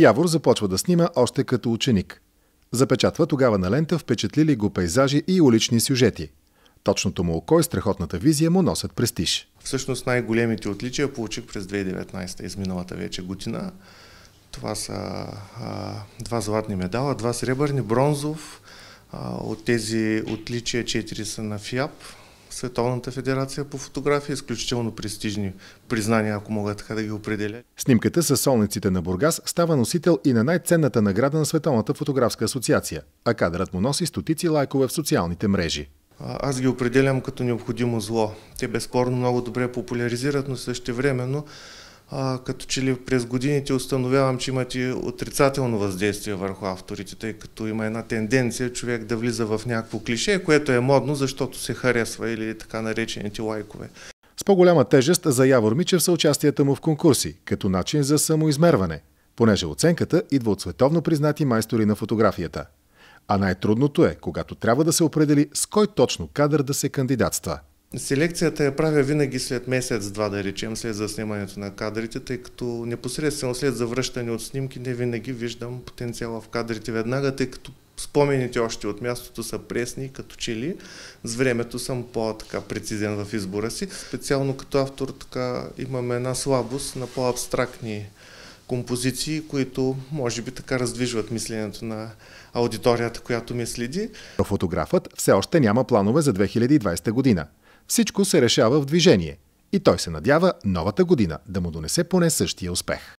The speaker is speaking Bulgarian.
Явор започва да снима още като ученик. Запечатва тогава на лента впечатлили го пейзажи и улични сюжети. Точното му око и страхотната визия му носят престиж. Всъщност най-големите отличия получих през 2019, изминалата вече година. Това са а, два златни медала, два сребърни, бронзов. А, от тези отличия четири са на ФИАП, Световната федерация по фотография, изключително престижни признания, ако мога така да ги определя. Снимката с солниците на Бургас става носител и на най-ценната награда на Световната фотографска асоциация, а кадърът му носи стотици лайкове в социалните мрежи. Аз ги определям като необходимо зло. Те безспорно много добре популяризират, но същевременно времено а, като че ли през годините установявам, че имат и отрицателно въздействие върху авторите, тъй като има една тенденция човек да влиза в някакво клише, което е модно, защото се харесва или така наречените лайкове. С по-голяма тежест за Явор Мичев са участията му в конкурси, като начин за самоизмерване, понеже оценката идва от световно признати майстори на фотографията. А най-трудното е, когато трябва да се определи с кой точно кадър да се кандидатства – Селекцията я правя винаги след месец-два, да речем, след заснемането на кадрите, тъй като непосредствено след завръщане от снимки не винаги виждам потенциала в кадрите веднага, тъй като спомените още от мястото са пресни, като че ли с времето съм по-така прецизен в избора си. Специално като автор така имаме една слабост на по-абстрактни композиции, които може би така раздвижват мисленето на аудиторията, която ме следи. Фотографът все още няма планове за 2020 година. Всичко се решава в движение и той се надява новата година да му донесе поне същия успех.